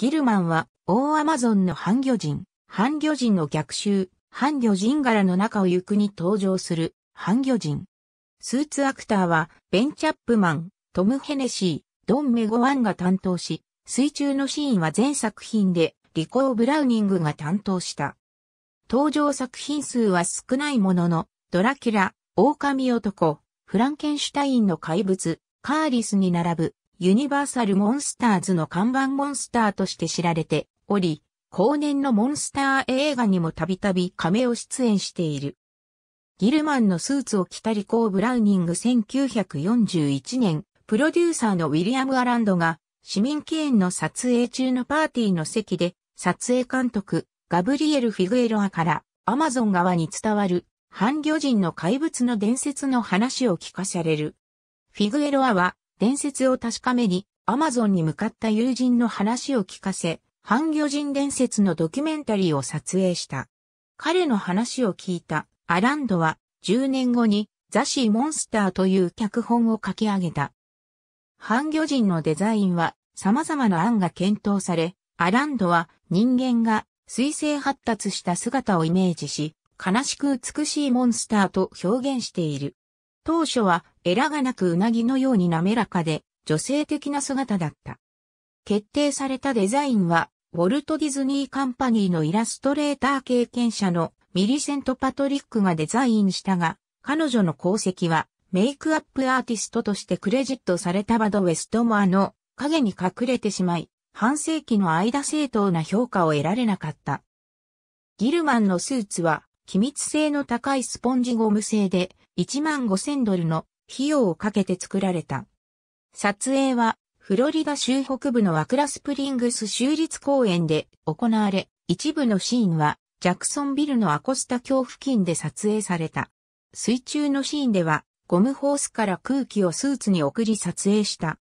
ギルマンは、大アマゾンの半魚人、半魚人の逆襲、半魚人柄の中を行くに登場する、半魚人。スーツアクターは、ベン・チャップマン、トム・ヘネシー、ドン・メゴワンが担当し、水中のシーンは全作品で、リコー・ブラウニングが担当した。登場作品数は少ないものの、ドラキュラ、狼男、フランケンシュタインの怪物、カーリスに並ぶユニバーサル・モンスターズの看板モンスターとして知られており、後年のモンスター映画にもたびたび亀を出演している。ギルマンのスーツを着たリコー・ブラウニング1941年、プロデューサーのウィリアム・アランドが、市民記念の撮影中のパーティーの席で、撮影監督、ガブリエル・フィグエロアから、アマゾン側に伝わる、半魚人の怪物の伝説の話を聞かされる。フィグエロアは、伝説を確かめに、アマゾンに向かった友人の話を聞かせ、半魚人伝説のドキュメンタリーを撮影した。彼の話を聞いたアランドは10年後にザシーモンスターという脚本を書き上げた。半魚人のデザインは様々な案が検討され、アランドは人間が水星発達した姿をイメージし、悲しく美しいモンスターと表現している。当初はエラがなくうなぎのように滑らかで女性的な姿だった。決定されたデザインは、ウォルト・ディズニー・カンパニーのイラストレーター経験者のミリセント・パトリックがデザインしたが、彼女の功績はメイクアップアーティストとしてクレジットされたバド・ウェストモアの影に隠れてしまい、半世紀の間正当な評価を得られなかった。ギルマンのスーツは機密性の高いスポンジゴム製で1万5000ドルの費用をかけて作られた。撮影はフロリダ州北部のワクラスプリングス州立公園で行われ、一部のシーンはジャクソンビルのアコスタ橋付近で撮影された。水中のシーンではゴムホースから空気をスーツに送り撮影した。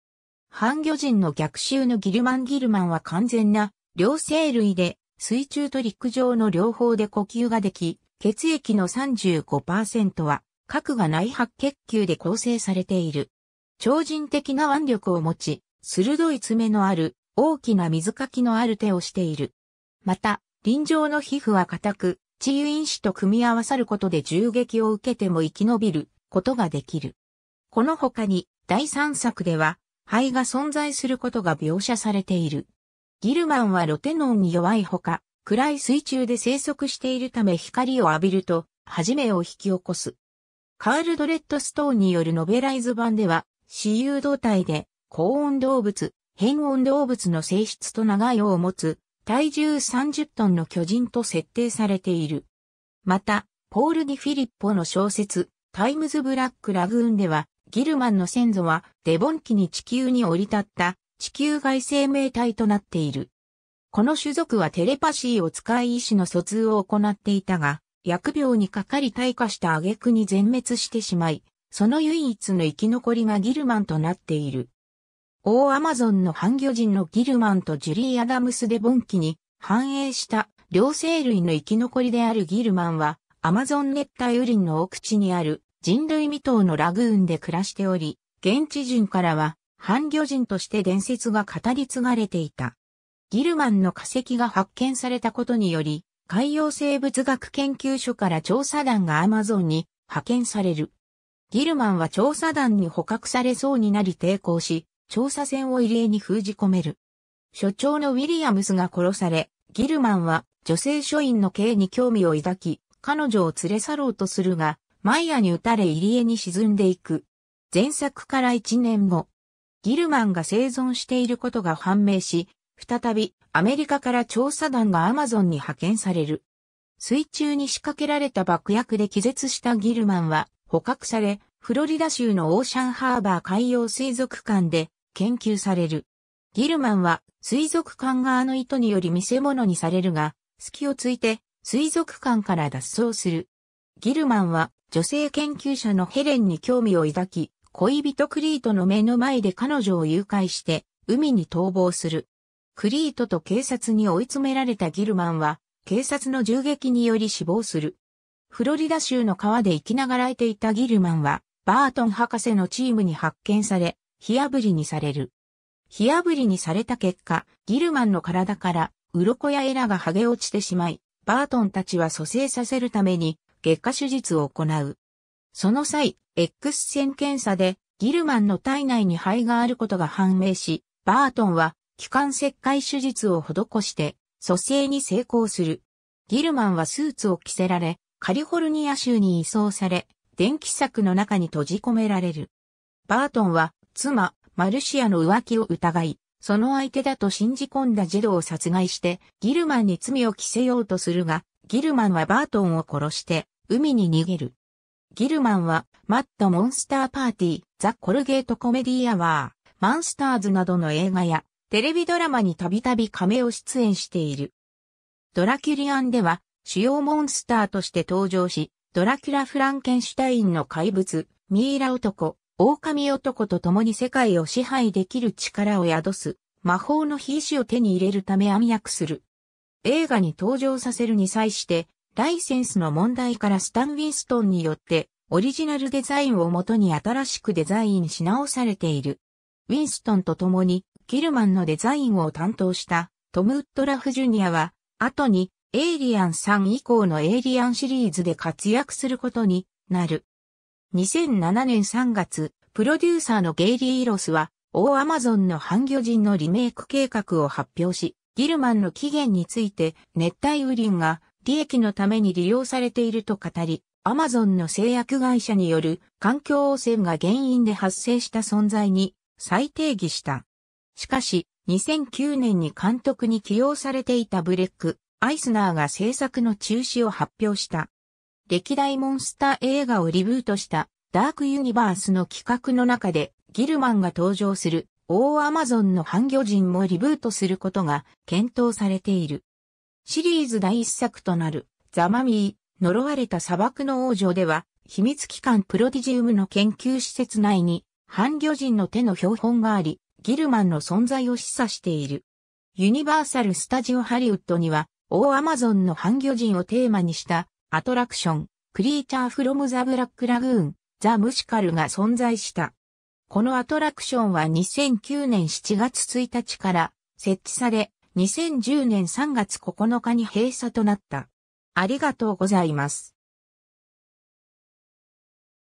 半魚人の逆襲のギルマン・ギルマンは完全な両生類で水中と陸上の両方で呼吸ができ、血液の35%は核が内白血球で構成されている。超人的な腕力を持ち、鋭い爪のある大きな水かきのある手をしている。また、臨場の皮膚は硬く、治癒因子と組み合わさることで銃撃を受けても生き延びることができる。この他に第三作では肺が存在することが描写されている。ギルマンはロテノンに弱いほか、暗い水中で生息しているため光を浴びると、はじめを引き起こす。カール・ドレッドストーンによるノベライズ版では、私有動態で、高温動物、変温動物の性質と長い尾を持つ、体重30トンの巨人と設定されている。また、ポール・ディ・フィリッポの小説、タイムズ・ブラック・ラグーンでは、ギルマンの先祖はデボン期に地球に降り立った地球外生命体となっている。この種族はテレパシーを使い意志の疎通を行っていたが、疫病にかかり退化した挙句に全滅してしまい、その唯一の生き残りがギルマンとなっている。大アマゾンの半魚人のギルマンとジュリー・アダムスで盆期に繁栄した両生類の生き残りであるギルマンは、アマゾン熱帯雨林の奥地にある人類未踏のラグーンで暮らしており、現地人からは半魚人として伝説が語り継がれていた。ギルマンの化石が発見されたことにより、海洋生物学研究所から調査団がアマゾンに派遣される。ギルマンは調査団に捕獲されそうになり抵抗し、調査船を入江に封じ込める。所長のウィリアムスが殺され、ギルマンは女性署員の刑に興味を抱き、彼女を連れ去ろうとするが、マイヤに撃たれ入江に沈んでいく。前作から1年後、ギルマンが生存していることが判明し、再びアメリカから調査団がアマゾンに派遣される。水中に仕掛けられた爆薬で気絶したギルマンは捕獲され、フロリダ州のオーシャンハーバー海洋水族館で研究される。ギルマンは水族館側の意図により見せ物にされるが、隙をついて水族館から脱走する。ギルマンは女性研究者のヘレンに興味を抱き、恋人クリートの目の前で彼女を誘拐して海に逃亡する。クリートと警察に追い詰められたギルマンは、警察の銃撃により死亡する。フロリダ州の川で生きながらえていたギルマンは、バートン博士のチームに発見され、火炙りにされる。火炙りにされた結果、ギルマンの体から、鱗やエラが剥げ落ちてしまい、バートンたちは蘇生させるために、月下手術を行う。その際、X 線検査で、ギルマンの体内に肺があることが判明し、バートンは気管切開手術を施して、蘇生に成功する。ギルマンはスーツを着せられ、カリフォルニア州に移送され、電気柵の中に閉じ込められる。バートンは、妻、マルシアの浮気を疑い、その相手だと信じ込んだジェドを殺害して、ギルマンに罪を着せようとするが、ギルマンはバートンを殺して、海に逃げる。ギルマンは、マッド・モンスター・パーティー、ザ・コルゲート・コメディ・アワー、マンスターズなどの映画や、テレビドラマにたびたび亀を出演している。ドラキュリアンでは主要モンスターとして登場し、ドラキュラ・フランケンシュタインの怪物、ミイラ男、狼男と共に世界を支配できる力を宿す、魔法の皮脂を手に入れるため暗躍する。映画に登場させるに際して、ライセンスの問題からスタン・ウィンストンによって、オリジナルデザインをもとに新しくデザインし直されている。ウィンストンと共にギルマンのデザインを担当したトム・ウッドラフ・ジュニアは、後にエイリアン3以降のエイリアンシリーズで活躍することになる。2007年3月、プロデューサーのゲイリー・イロスは、オーアマゾンの半魚人のリメイク計画を発表し、ギルマンの起源について熱帯雨林が利益のために利用されていると語り、アマゾンの製薬会社による環境汚染が原因で発生した存在に再定義した。しかし、2009年に監督に起用されていたブレック、アイスナーが制作の中止を発表した。歴代モンスター映画をリブートしたダークユニバースの企画の中でギルマンが登場する大アマゾンの半魚人もリブートすることが検討されている。シリーズ第一作となるザ・マミー、呪われた砂漠の王女では秘密機関プロディジウムの研究施設内に半魚人の手の標本があり、ギルマンの存在を示唆している。ユニバーサル・スタジオ・ハリウッドには、大アマゾンの半魚人をテーマにしたアトラクション、クリーチャー・フロム・ザ・ブラック・ラグーン、ザ・ムシカルが存在した。このアトラクションは2009年7月1日から設置され、2010年3月9日に閉鎖となった。ありがとうございます。